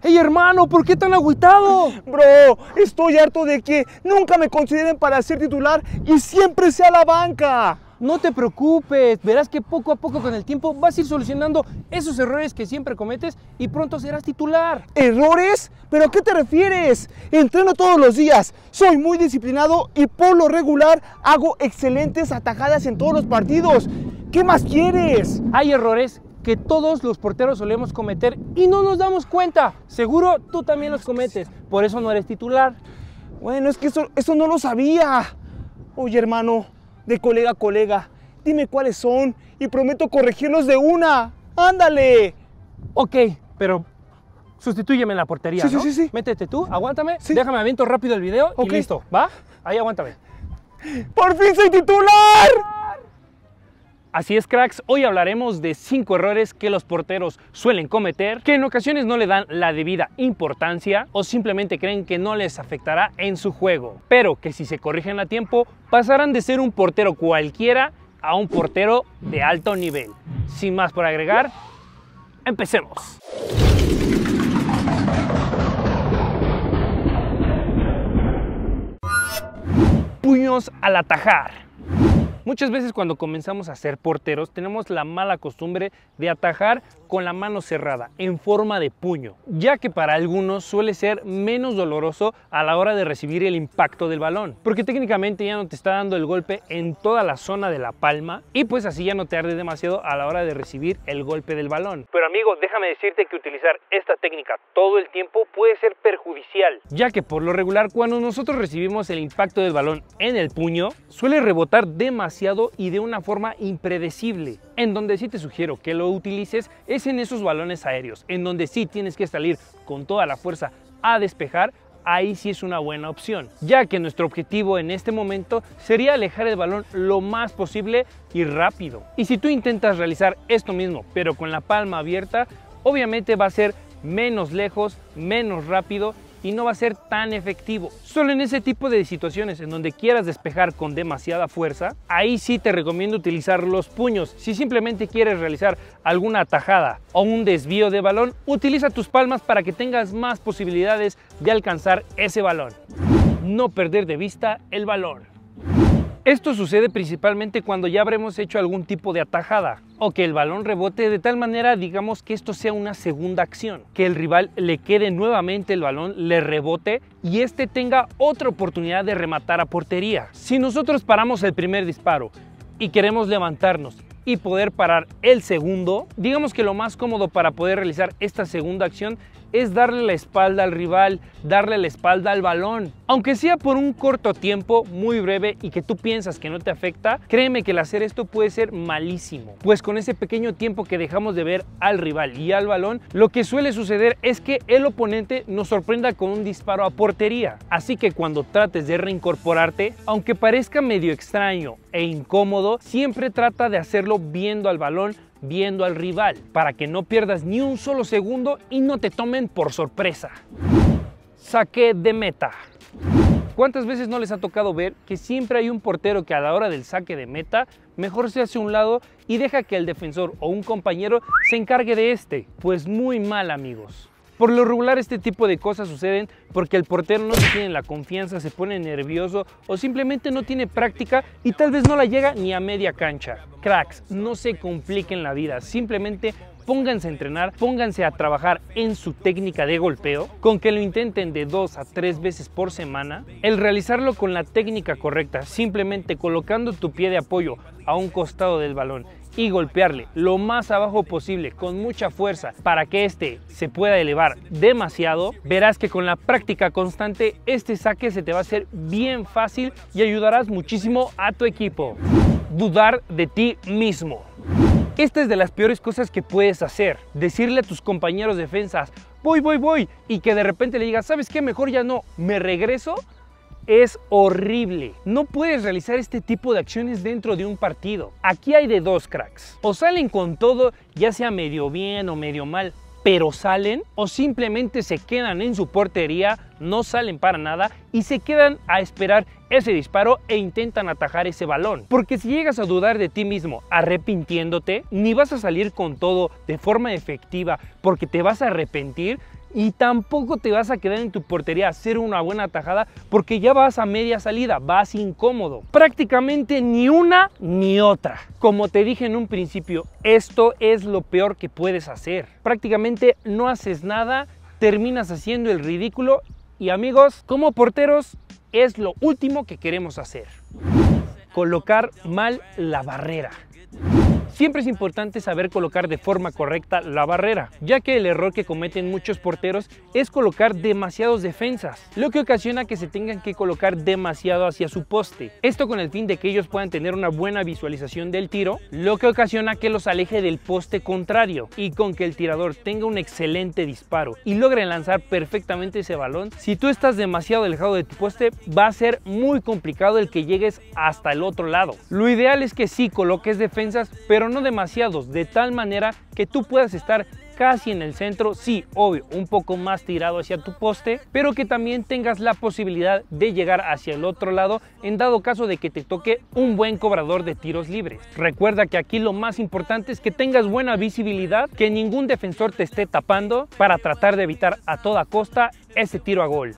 Hey hermano, ¿por qué tan agüitado? Bro, estoy harto de que nunca me consideren para ser titular y siempre sea la banca. No te preocupes, verás que poco a poco con el tiempo vas a ir solucionando esos errores que siempre cometes y pronto serás titular. ¿Errores? ¿Pero a qué te refieres? Entreno todos los días, soy muy disciplinado y por lo regular hago excelentes atajadas en todos los partidos. ¿Qué más quieres? Hay errores que todos los porteros solemos cometer y no nos damos cuenta. Seguro tú también los cometes, por eso no eres titular. Bueno, es que eso, eso no lo sabía. Oye, hermano, de colega a colega, dime cuáles son y prometo corregirlos de una. ¡Ándale! Ok, pero sustituyeme en la portería. Sí, ¿no? sí, sí. Métete tú, aguántame, déjame aviento rápido el video y listo. ¿Va? Ahí aguántame. ¡Por fin soy titular! Así es, cracks, hoy hablaremos de 5 errores que los porteros suelen cometer, que en ocasiones no le dan la debida importancia o simplemente creen que no les afectará en su juego, pero que si se corrigen a tiempo pasarán de ser un portero cualquiera a un portero de alto nivel. Sin más por agregar, empecemos. Puños al atajar. Muchas veces cuando comenzamos a ser porteros tenemos la mala costumbre de atajar con la mano cerrada, en forma de puño, ya que para algunos suele ser menos doloroso a la hora de recibir el impacto del balón, porque técnicamente ya no te está dando el golpe en toda la zona de la palma y pues así ya no te arde demasiado a la hora de recibir el golpe del balón. Pero amigo, déjame decirte que utilizar esta técnica todo el tiempo puede ser perjudicial, ya que por lo regular cuando nosotros recibimos el impacto del balón en el puño, suele rebotar demasiado y de una forma impredecible. En donde sí te sugiero que lo utilices es en esos balones aéreos, en donde sí tienes que salir con toda la fuerza a despejar ahí sí es una buena opción, ya que nuestro objetivo en este momento sería alejar el balón lo más posible y rápido. Y si tú intentas realizar esto mismo, pero con la palma abierta, obviamente va a ser menos lejos, menos rápido y no va a ser tan efectivo. Solo en ese tipo de situaciones en donde quieras despejar con demasiada fuerza, ahí sí te recomiendo utilizar los puños. Si simplemente quieres realizar alguna atajada o un desvío de balón, utiliza tus palmas para que tengas más posibilidades de alcanzar ese balón. No perder de vista el balón. Esto sucede principalmente cuando ya habremos hecho algún tipo de atajada o que el balón rebote de tal manera, digamos que esto sea una segunda acción, que el rival le quede nuevamente el balón, le rebote y este tenga otra oportunidad de rematar a portería. Si nosotros paramos el primer disparo y queremos levantarnos y poder parar el segundo, digamos que lo más cómodo para poder realizar esta segunda acción es darle la espalda al rival, darle la espalda al balón. Aunque sea por un corto tiempo, muy breve y que tú piensas que no te afecta, créeme que el hacer esto puede ser malísimo. Pues con ese pequeño tiempo que dejamos de ver al rival y al balón, lo que suele suceder es que el oponente nos sorprenda con un disparo a portería. Así que cuando trates de reincorporarte, aunque parezca medio extraño e incómodo, siempre trata de hacerlo viendo al balón viendo al rival para que no pierdas ni un solo segundo y no te tomen por sorpresa. Saque de meta. ¿Cuántas veces no les ha tocado ver que siempre hay un portero que a la hora del saque de meta mejor se hace un lado y deja que el defensor o un compañero se encargue de este? Pues muy mal amigos. Por lo regular este tipo de cosas suceden porque el portero no tiene la confianza, se pone nervioso o simplemente no tiene práctica y tal vez no la llega ni a media cancha. Cracks, no se compliquen la vida, simplemente pónganse a entrenar, pónganse a trabajar en su técnica de golpeo, con que lo intenten de dos a tres veces por semana, el realizarlo con la técnica correcta, simplemente colocando tu pie de apoyo a un costado del balón y golpearle lo más abajo posible con mucha fuerza para que éste se pueda elevar demasiado, verás que con la práctica constante este saque se te va a hacer bien fácil y ayudarás muchísimo a tu equipo. Dudar de ti mismo. Esta es de las peores cosas que puedes hacer. Decirle a tus compañeros defensas, voy, voy, voy, y que de repente le digas, ¿sabes qué? Mejor ya no, me regreso. Es horrible. No puedes realizar este tipo de acciones dentro de un partido. Aquí hay de dos cracks. O salen con todo, ya sea medio bien o medio mal, pero salen o simplemente se quedan en su portería, no salen para nada y se quedan a esperar ese disparo e intentan atajar ese balón. Porque si llegas a dudar de ti mismo arrepintiéndote, ni vas a salir con todo de forma efectiva porque te vas a arrepentir y tampoco te vas a quedar en tu portería a hacer una buena tajada porque ya vas a media salida, vas incómodo. Prácticamente ni una ni otra. Como te dije en un principio, esto es lo peor que puedes hacer. Prácticamente no haces nada, terminas haciendo el ridículo y amigos, como porteros es lo último que queremos hacer. Colocar mal la barrera. Siempre es importante saber colocar de forma correcta la barrera, ya que el error que cometen muchos porteros es colocar demasiados defensas, lo que ocasiona que se tengan que colocar demasiado hacia su poste. Esto con el fin de que ellos puedan tener una buena visualización del tiro, lo que ocasiona que los aleje del poste contrario y con que el tirador tenga un excelente disparo y logre lanzar perfectamente ese balón. Si tú estás demasiado alejado de tu poste, va a ser muy complicado el que llegues hasta el otro lado. Lo ideal es que sí coloques defensas, pero pero no demasiados, de tal manera que tú puedas estar casi en el centro, sí, obvio, un poco más tirado hacia tu poste, pero que también tengas la posibilidad de llegar hacia el otro lado en dado caso de que te toque un buen cobrador de tiros libres. Recuerda que aquí lo más importante es que tengas buena visibilidad, que ningún defensor te esté tapando para tratar de evitar a toda costa ese tiro a gol.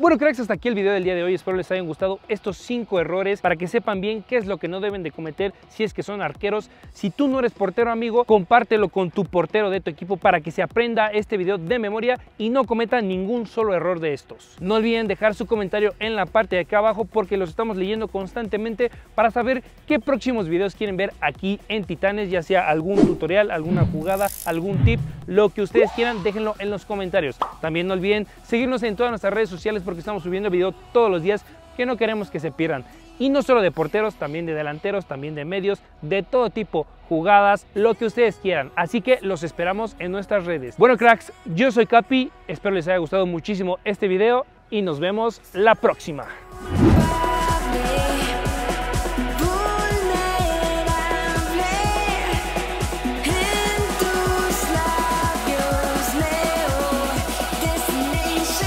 Bueno cracks, hasta aquí el video del día de hoy, espero les hayan gustado estos 5 errores para que sepan bien qué es lo que no deben de cometer si es que son arqueros. Si tú no eres portero amigo, compártelo con tu portero de tu equipo para que se aprenda este video de memoria y no cometa ningún solo error de estos. No olviden dejar su comentario en la parte de acá abajo porque los estamos leyendo constantemente para saber qué próximos videos quieren ver aquí en Titanes, ya sea algún tutorial, alguna jugada, algún tip, lo que ustedes quieran, déjenlo en los comentarios. También no olviden seguirnos en todas nuestras redes sociales porque estamos subiendo video todos los días que no queremos que se pierdan. Y no solo de porteros, también de delanteros, también de medios, de todo tipo, jugadas, lo que ustedes quieran. Así que los esperamos en nuestras redes. Bueno cracks, yo soy Capi, espero les haya gustado muchísimo este video y nos vemos la próxima.